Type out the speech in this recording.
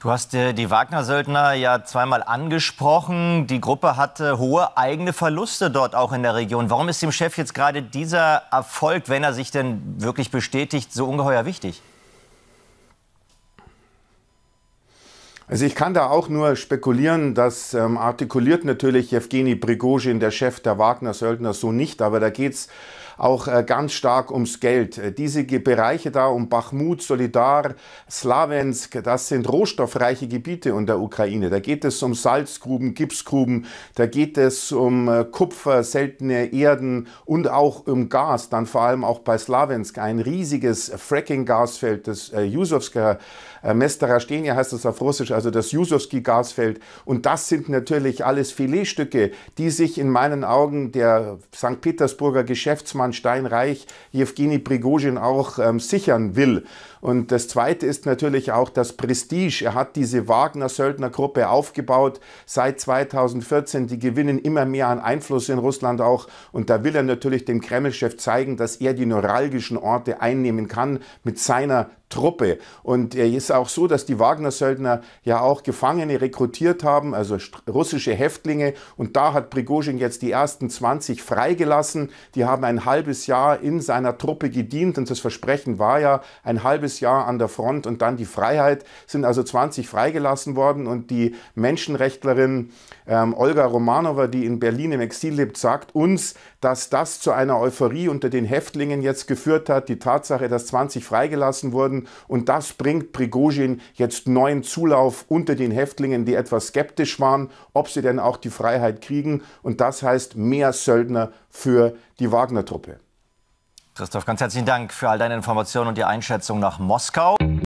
Du hast äh, die Wagner-Söldner ja zweimal angesprochen. Die Gruppe hatte hohe eigene Verluste dort auch in der Region. Warum ist dem Chef jetzt gerade dieser Erfolg, wenn er sich denn wirklich bestätigt, so ungeheuer wichtig? Also ich kann da auch nur spekulieren, das ähm, artikuliert natürlich Jewgeni Prigozhin, der Chef der Wagner-Söldner, so nicht, aber da geht es auch äh, ganz stark ums Geld. Äh, diese Bereiche da um Bachmut, Solidar, Slawensk, das sind rohstoffreiche Gebiete in der Ukraine. Da geht es um Salzgruben, Gipsgruben, da geht es um äh, Kupfer, seltene Erden und auch um Gas. Dann vor allem auch bei Slawensk ein riesiges Fracking-Gasfeld, das Jusowska Mestarastenia heißt das auf Russisch, also das Jusowski-Gasfeld. Und das sind natürlich alles Filetstücke, die sich in meinen Augen der St. Petersburger Geschäftsmann man steinreich Jewgeni Prigozhin auch ähm, sichern will. Und das Zweite ist natürlich auch das Prestige. Er hat diese Wagner-Söldner-Gruppe aufgebaut seit 2014. Die gewinnen immer mehr an Einfluss in Russland auch. Und da will er natürlich dem Kreml-Chef zeigen, dass er die neuralgischen Orte einnehmen kann mit seiner Truppe. Und es äh, ist auch so, dass die Wagner-Söldner ja auch Gefangene rekrutiert haben, also russische Häftlinge. Und da hat Prigozhin jetzt die ersten 20 freigelassen. Die haben ein halbes Jahr in seiner Truppe gedient. Und das Versprechen war ja ein halbes Jahr an der Front und dann die Freiheit. sind also 20 freigelassen worden. Und die Menschenrechtlerin ähm, Olga Romanova, die in Berlin im Exil lebt, sagt uns, dass das zu einer Euphorie unter den Häftlingen jetzt geführt hat. Die Tatsache, dass 20 freigelassen wurden wurden. Und das bringt Prigozhin jetzt neuen Zulauf unter den Häftlingen, die etwas skeptisch waren, ob sie denn auch die Freiheit kriegen. Und das heißt mehr Söldner für die Wagner-Truppe. Christoph, ganz herzlichen Dank für all deine Informationen und die Einschätzung nach Moskau.